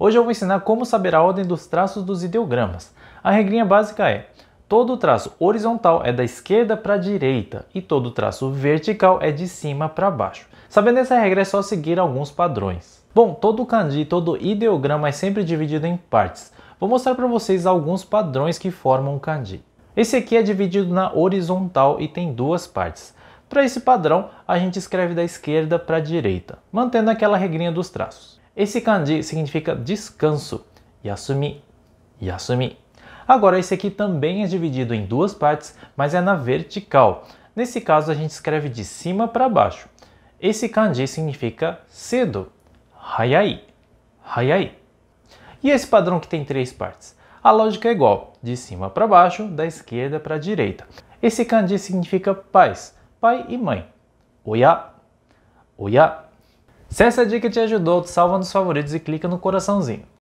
Hoje eu vou ensinar como saber a ordem dos traços dos ideogramas. A regrinha básica é: todo traço horizontal é da esquerda para a direita e todo traço vertical é de cima para baixo. Sabendo essa regra é só seguir alguns padrões. Bom, todo kanji, todo ideograma é sempre dividido em partes. Vou mostrar para vocês alguns padrões que formam o kanji. Esse aqui é dividido na horizontal e tem duas partes. Para esse padrão, a gente escreve da esquerda para a direita, mantendo aquela regrinha dos traços. Esse kanji significa descanso. Yasumi, yasumi. Agora, esse aqui também é dividido em duas partes, mas é na vertical. Nesse caso, a gente escreve de cima para baixo. Esse kanji significa cedo. Hayai, hayai. E esse padrão que tem três partes? A lógica é igual, de cima para baixo, da esquerda para a direita. Esse kanji significa pais, pai e mãe. Oya, oya. Se essa dica te ajudou, te salva nos favoritos e clica no coraçãozinho.